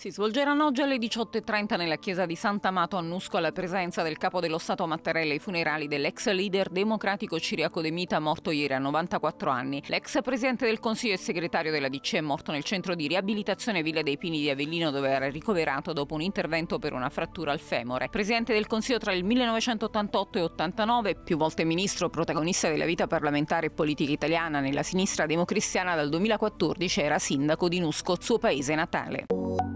Si svolgeranno oggi alle 18.30 nella chiesa di Sant'Amato a Nusco alla presenza del capo dello Stato Mattarella i funerali dell'ex leader democratico Ciriaco De Mita morto ieri a 94 anni. L'ex presidente del Consiglio e segretario della DC è morto nel centro di riabilitazione Villa dei Pini di Avellino dove era ricoverato dopo un intervento per una frattura al femore. Presidente del Consiglio tra il 1988 e 89, più volte ministro protagonista della vita parlamentare e politica italiana nella sinistra democristiana dal 2014 era sindaco di Nusco, suo paese natale.